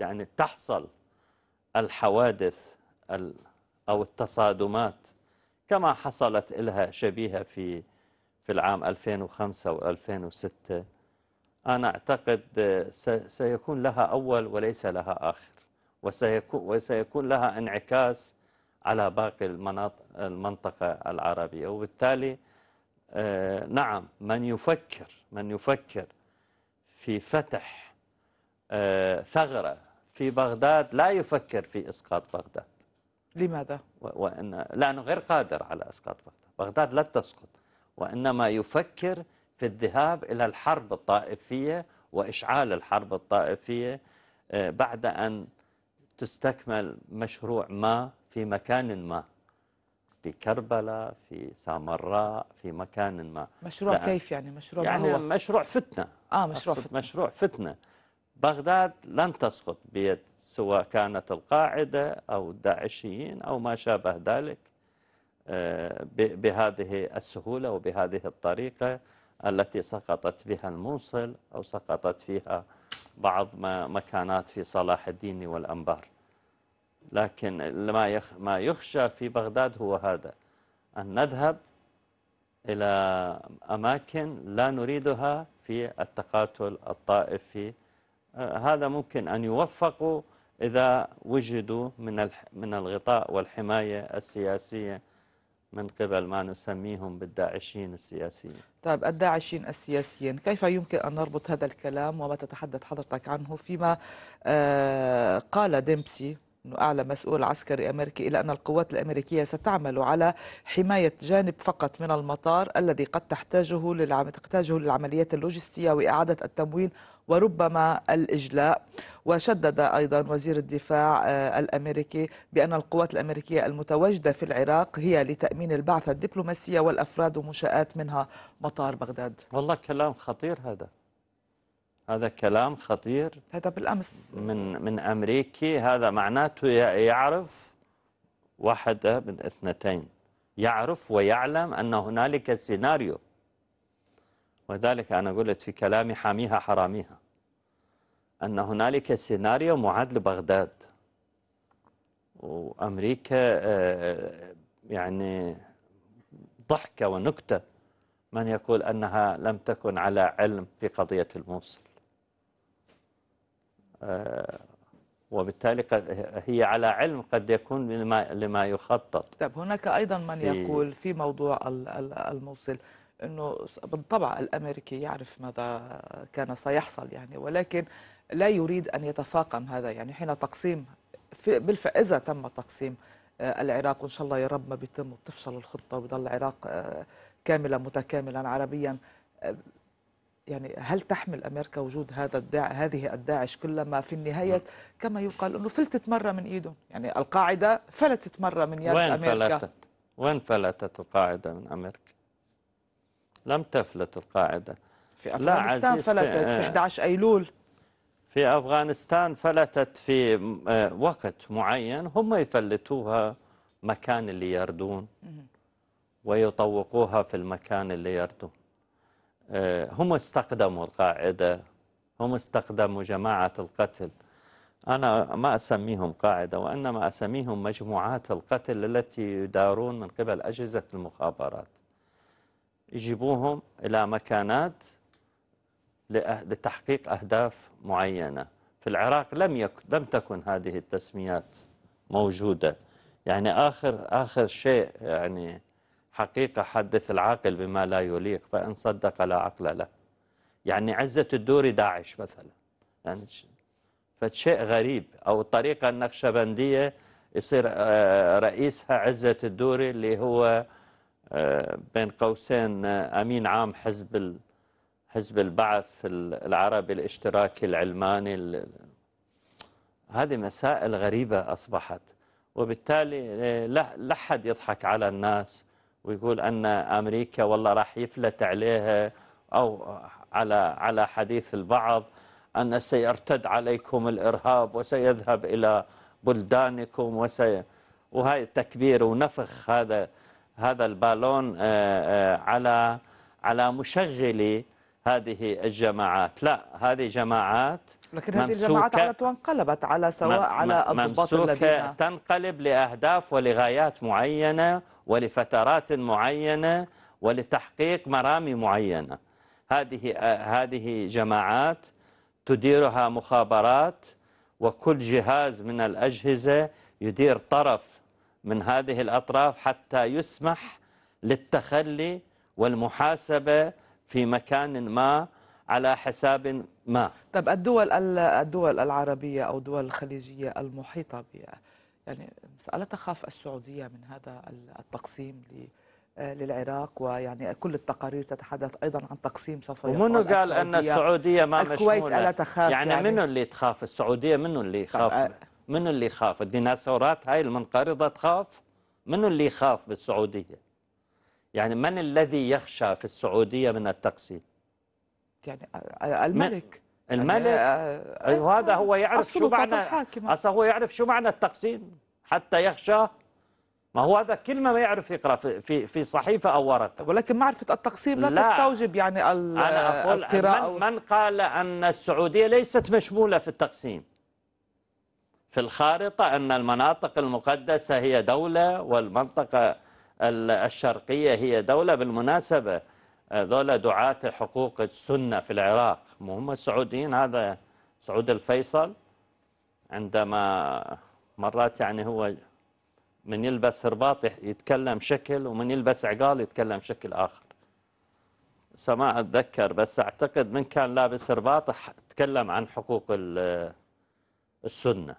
يعني تحصل الحوادث أو التصادمات كما حصلت لها شبيهة في في العام 2005 و2006 أنا أعتقد سيكون لها أول وليس لها آخر وسيكون, وسيكون لها انعكاس على باقي المناطق المنطقة العربية وبالتالي آه، نعم من يفكر من يفكر في فتح آه، ثغرة في بغداد لا يفكر في إسقاط بغداد لماذا؟ وأن لأنه غير قادر على إسقاط بغداد بغداد لا تسقط وإنما يفكر في الذهاب إلى الحرب الطائفية وإشعال الحرب الطائفية آه، بعد أن تستكمل مشروع ما في مكان ما في كربلاء في سامراء في مكان ما مشروع كيف يعني مشروع يعني هو؟ مشروع فتنة آه مشروع فتنة مشروع فتنة بغداد لن تسقط بيد سواء كانت القاعدة أو الداعشيين أو ما شابه ذلك آه، بهذه السهولة وبهذه الطريقة التي سقطت بها الموصل أو سقطت فيها بعض ما مكانات في صلاح الدين والأنبار لكن ما ما يخشى في بغداد هو هذا أن نذهب إلى أماكن لا نريدها في التقاتل الطائفي هذا ممكن أن يوفقوا إذا وجدوا من من الغطاء والحماية السياسية من قبل ما نسميهم بالداعشين السياسيين طيب الداعشين السياسيين كيف يمكن أن نربط هذا الكلام وما تتحدث حضرتك عنه فيما آه، قال ديمسي أعلى مسؤول عسكري أمريكي إلى أن القوات الأمريكية ستعمل على حماية جانب فقط من المطار الذي قد تحتاجه للعم... تحتاجه للعمليات اللوجستية وإعادة التمويل وربما الإجلاء وشدد أيضا وزير الدفاع آه، الأمريكي بأن القوات الأمريكية المتواجدة في العراق هي لتأمين البعثة الدبلوماسية والأفراد ومنشآت منها مطار بغداد والله كلام خطير هذا هذا كلام خطير هذا بالامس من من امريكي هذا معناته يعرف واحده من اثنتين يعرف ويعلم ان هنالك سيناريو وذلك انا قلت في كلامي حاميها حراميها ان هنالك سيناريو معاد لبغداد وامريكا آه، يعني ضحكه ونكته من يقول انها لم تكن على علم في قضيه الموصل آه، وبالتالي قد هي على علم قد يكون لما, لما يخطط طيب هناك أيضا من يقول في موضوع الموصل أنه بالطبع الأمريكي يعرف ماذا كان سيحصل يعني ولكن لا يريد أن يتفاقم هذا يعني حين تقسيم بالفعل إذا تم تقسيم آه، العراق وإن شاء الله يا رب ما بيتم وتفشل الخطة وبضل العراق آه، كاملا متكاملا عربيا يعني هل تحمل امريكا وجود هذا الداع هذه الداعش كلما في النهايه نعم. كما يقال انه فلتت مره من ايدهم يعني القاعده فلتت مره من يد وين امريكا وين فلتت؟ وين فلتت القاعده من امريكا؟ لم تفلت القاعده في افغانستان فلتت في 11 آه. ايلول في افغانستان فلتت في آه، وقت معين هم يفلتوها مكان اللي يردون ويطوقوها في المكان اللي يردون آه، هم استخدموا القاعدة هم استخدموا جماعة القتل أنا ما أسميهم قاعدة وإنما أسميهم مجموعات القتل التي يدارون من قبل أجهزة المخابرات يجيبوهم إلى مكانات لتحقيق أهداف معينة في العراق لم يك... لم تكن هذه التسميات موجودة يعني آخر آخر شيء يعني حقيقة حدث العاقل بما لا يليق فإن صدق لا عقل له يعني عزة الدوري داعش مثلا يعني فشيء غريب أو الطريقة النقشبندية يصير آه، رئيسها عزة الدوري اللي هو آه، بين قوسين آه، أمين عام حزب حزب البعث العربي الاشتراكي العلماني هذه مسائل غريبة أصبحت وبالتالي لا حد يضحك على الناس ويقول أن أمريكا والله راح يفلت عليها أو على على حديث البعض أن سيرتد عليكم الإرهاب وسيذهب إلى بلدانكم وسي وهاي تكبير ونفخ هذا هذا البالون آه، آه، على على مشغلي هذه الجماعات لا هذه جماعات لكن هذه الجماعات على انقلبت على سواء على الضباط الذين تنقلب لأهداف ولغايات معينة ولفترات معينة ولتحقيق مرامي معينة هذه هذه جماعات تديرها مخابرات وكل جهاز من الأجهزة يدير طرف من هذه الأطراف حتى يسمح للتخلي والمحاسبة في مكان ما على حساب ما طب الدول الدول العربية أو الدول الخليجية المحيطة ب يعني الا تخاف السعودية من هذا التقسيم للعراق ويعني كل التقارير تتحدث أيضا عن تقسيم سوف ومنو قال أن السعودية ما الكويت مشمولة ألا تخاف يعني, يعني منو اللي تخاف السعودية منو اللي طيب، يخاف آه. منو اللي يخاف الديناصورات هاي المنقرضة تخاف منو اللي يخاف بالسعودية يعني من الذي يخشى في السعودية من التقسيم يعني الملك الملك يعني وهذا آه، إيه، هو يعرف شو معنى أصلا هو يعرف شو معنى التقسيم حتى يخشى ما هو هذا كلمة ما يعرف يقرأ في في, في صحيفة أو ورقة ولكن معرفة التقسيم لا, لا تستوجب يعني أنا أقول القراءة من, من قال أن السعودية ليست مشمولة في التقسيم في الخارطة أن المناطق المقدسة هي دولة والمنطقة الشرقية هي دولة بالمناسبة ذولا آه، دعاة حقوق السنة في العراق هم السعوديين هذا سعود الفيصل عندما مرات يعني هو من يلبس رباط يتكلم شكل ومن يلبس عقال يتكلم شكل آخر سما أتذكر بس أعتقد من كان لابس رباط تكلم عن حقوق السنة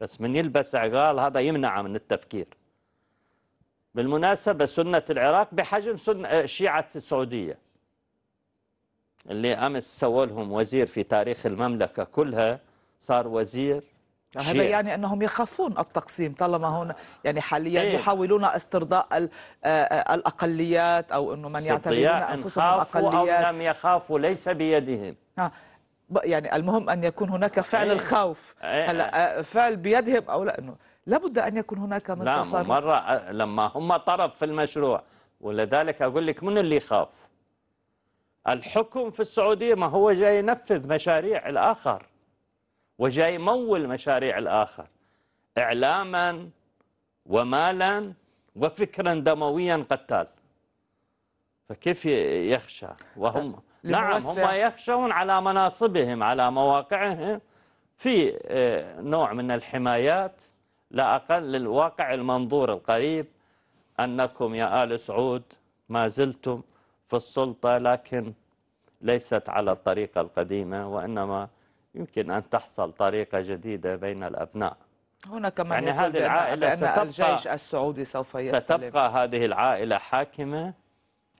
بس من يلبس عقال هذا يمنعه من التفكير بالمناسبة سنة العراق بحجم سنة آه، شيعة السعودية اللي أمس سووا لهم وزير في تاريخ المملكة كلها صار وزير آه، هذا يعني انهم يخافون التقسيم طالما هنا يعني حاليا إيه؟ يحاولون استرضاء آه، الاقليات او انه من يعتبرون انفسهم اقليات او لم يخافوا ليس بيدهم آه. يعني المهم ان يكون هناك فعل إيه؟ الخوف إيه. هلا فعل بيدهم او لا انه لابد أن يكون هناك من لا تصرف. مرة لما هم طرف في المشروع ولذلك أقول لك من اللي يخاف الحكم في السعودية ما هو جاي ينفذ مشاريع الآخر وجاي يمول مشاريع الآخر إعلاما ومالا وفكرا دمويا قتال فكيف يخشى وهم نعم هم يخشون على مناصبهم على مواقعهم في آه، نوع من الحمايات لا أقل للواقع المنظور القريب أنكم يا آل سعود ما زلتم في السلطة لكن ليست على الطريقة القديمة وإنما يمكن أن تحصل طريقة جديدة بين الأبناء هناك من يعني هذه العائلة ستبقى الجيش السعودي سوف يستلم ستبقى هذه العائلة حاكمة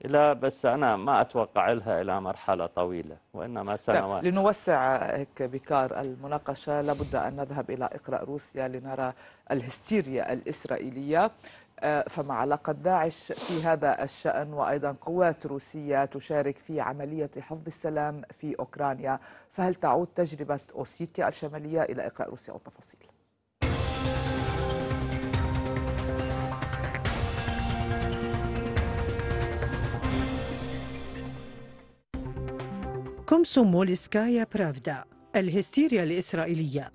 لا بس أنا ما أتوقع لها إلى مرحلة طويلة وإنما طيب، سنوات لنوسع هيك بكار المناقشة لابد أن نذهب إلى إقراء روسيا لنرى الهستيريا الإسرائيلية آه، فما علاقة داعش في هذا الشأن وأيضا قوات روسية تشارك في عملية حفظ السلام في أوكرانيا فهل تعود تجربة أوسيتيا الشمالية إلى إقراء روسيا والتفاصيل؟ كومسومو برافدا الهستيريا الإسرائيلية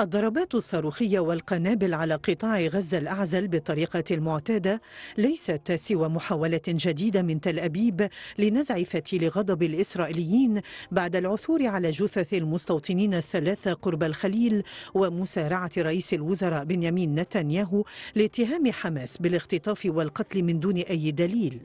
الضربات الصاروخية والقنابل على قطاع غزة الأعزل بالطريقة المعتادة ليست سوى محاولة جديدة من تل أبيب لنزع فتيل غضب الإسرائيليين بعد العثور على جثث المستوطنين الثلاثة قرب الخليل ومسارعة رئيس الوزراء بنيامين نتنياهو لاتهام حماس بالاختطاف والقتل من دون أي دليل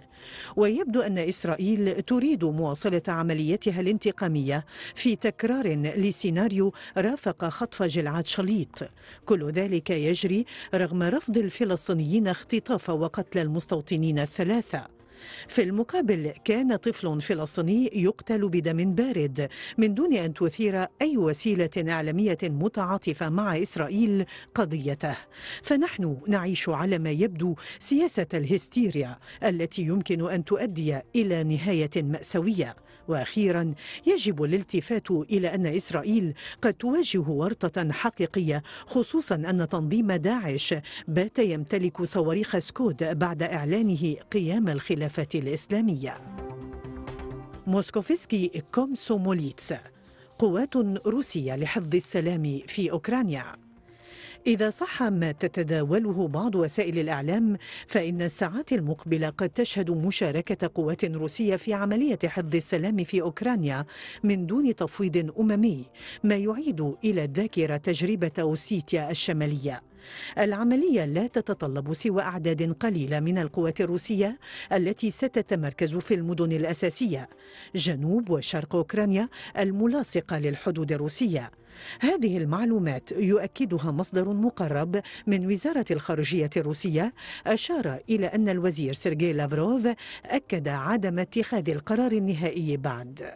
ويبدو أن إسرائيل تريد مواصلة عملياتها الانتقامية في تكرار لسيناريو رافق خطف جلعاد شليط كل ذلك يجري رغم رفض الفلسطينيين اختطاف وقتل المستوطنين الثلاثة في المقابل كان طفل فلسطيني يقتل بدم بارد من دون أن تثير أي وسيلة إعلامية متعاطفة مع إسرائيل قضيته فنحن نعيش على ما يبدو سياسة الهستيريا التي يمكن أن تؤدي إلى نهاية مأساوية واخيرا يجب الالتفات الى ان اسرائيل قد تواجه ورطه حقيقيه خصوصا ان تنظيم داعش بات يمتلك صواريخ سكود بعد اعلانه قيام الخلافه الاسلاميه موسكوفسكي كومسوموليتس قوات روسيه لحفظ السلام في اوكرانيا إذا صح ما تتداوله بعض وسائل الإعلام فإن الساعات المقبلة قد تشهد مشاركة قوات روسية في عملية حفظ السلام في أوكرانيا من دون تفويض أممي ما يعيد إلى الذاكرة تجربة أوسيتيا الشمالية العملية لا تتطلب سوى أعداد قليلة من القوات الروسية التي ستتمركز في المدن الأساسية جنوب وشرق أوكرانيا الملاصقة للحدود الروسية هذه المعلومات يؤكدها مصدر مقرب من وزارة الخارجية الروسية أشار إلى أن الوزير سيرجي لافروف أكد عدم اتخاذ القرار النهائي بعد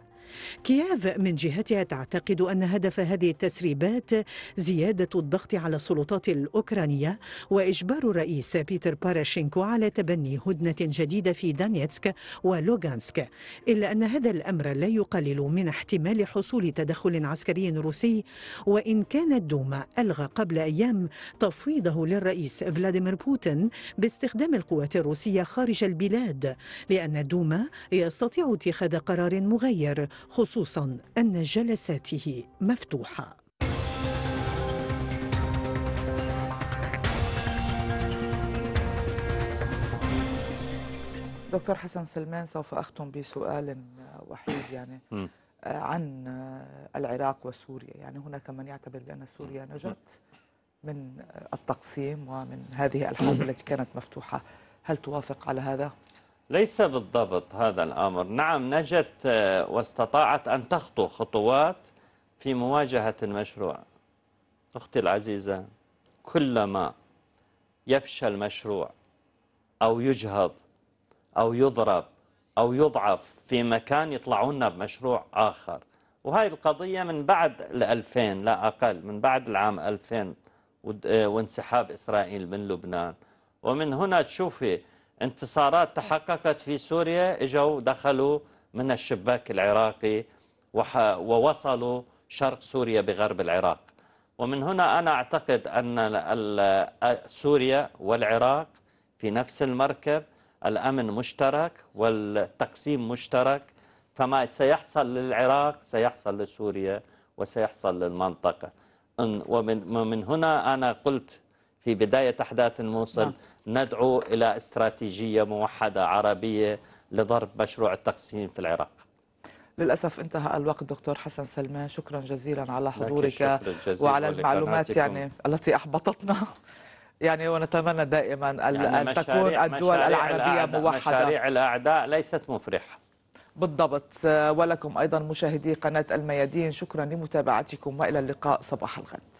كييف من جهتها تعتقد أن هدف هذه التسريبات زيادة الضغط على السلطات الأوكرانية وإجبار الرئيس بيتر باراشينكو على تبني هدنة جديدة في دانيتسك ولوغانسك إلا أن هذا الأمر لا يقلل من احتمال حصول تدخل عسكري روسي وإن كان الدوما ألغى قبل أيام تفويضه للرئيس فلاديمير بوتين باستخدام القوات الروسية خارج البلاد لأن الدوما يستطيع اتخاذ قرار مغير خصوصا أن جلساته مفتوحة دكتور حسن سلمان سوف أختم بسؤال وحيد يعني عن العراق وسوريا يعني هناك من يعتبر بأن سوريا نجت من التقسيم ومن هذه الحرب التي كانت مفتوحة هل توافق على هذا؟ ليس بالضبط هذا الأمر نعم نجت آه، واستطاعت أن تخطو خطوات في مواجهة المشروع أختي العزيزة كلما يفشل مشروع أو يجهض أو يضرب أو يضعف في مكان يطلعوننا بمشروع آخر وهذه القضية من بعد 2000 لا أقل من بعد العام 2000 آه، وانسحاب إسرائيل من لبنان ومن هنا تشوفي انتصارات تحققت في سوريا اجوا دخلوا من الشباك العراقي ووصلوا شرق سوريا بغرب العراق ومن هنا أنا أعتقد أن سوريا والعراق في نفس المركب الأمن مشترك والتقسيم مشترك فما سيحصل للعراق سيحصل لسوريا وسيحصل للمنطقة ومن هنا أنا قلت في بداية أحداث الموصل نعم. ندعو إلى استراتيجية موحدة عربية لضرب مشروع التقسيم في العراق للأسف انتهى الوقت دكتور حسن سلمان شكرا جزيلا على حضورك وعلى المعلومات يعني التي أحبطتنا يعني ونتمنى دائما يعني أن تكون الدول العربية موحدة مشاريع الأعداء ليست مفرحة بالضبط ولكم أيضا مشاهدي قناة الميادين شكرا لمتابعتكم وإلى اللقاء صباح الغد